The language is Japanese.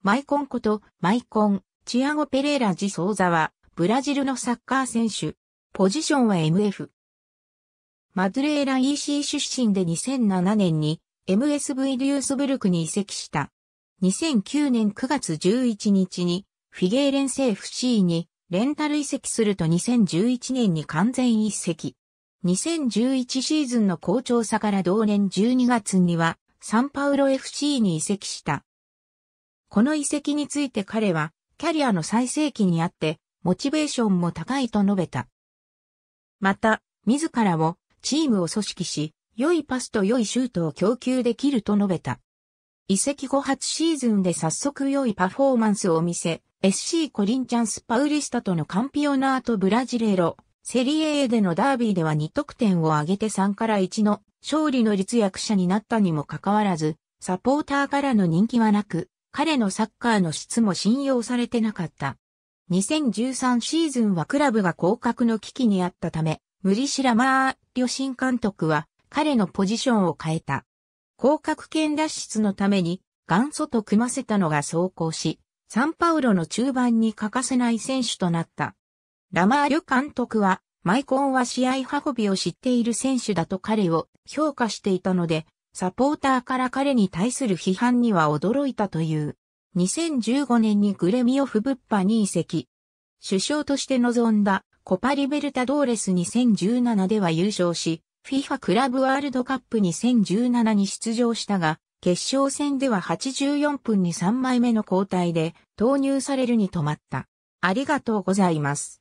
マイコンこと、マイコン、チアゴ・ペレーラ・ジ・ソーザは、ブラジルのサッカー選手。ポジションは MF。マドレーラ EC 出身で2007年に MSV デュースブルクに移籍した。2009年9月11日にフィゲーレンセ FC にレンタル移籍すると2011年に完全移籍。2011シーズンの好調さから同年12月にはサンパウロ FC に移籍した。この遺跡について彼は、キャリアの最盛期にあって、モチベーションも高いと述べた。また、自らを、チームを組織し、良いパスと良いシュートを供給できると述べた。遺跡後初シーズンで早速良いパフォーマンスを見せ、SC コリンチャンスパウリスタとのカンピオナートブラジレーロ、セリエ A でのダービーでは2得点を挙げて3から1の勝利の立役者になったにもかかわらず、サポーターからの人気はなく、彼のサッカーの質も信用されてなかった。2013シーズンはクラブが降格の危機にあったため、無理しラマー旅新監督は彼のポジションを変えた。降格圏脱出のために元祖と組ませたのが走行し、サンパウロの中盤に欠かせない選手となった。ラマーリョ監督は、マイコンは試合運びを知っている選手だと彼を評価していたので、サポーターから彼に対する批判には驚いたという。2015年にグレミオフブッパに移籍。首相として臨んだコパリベルタドーレス2017では優勝し、FIFA クラブワールドカップ2017に出場したが、決勝戦では84分に3枚目の交代で投入されるに止まった。ありがとうございます。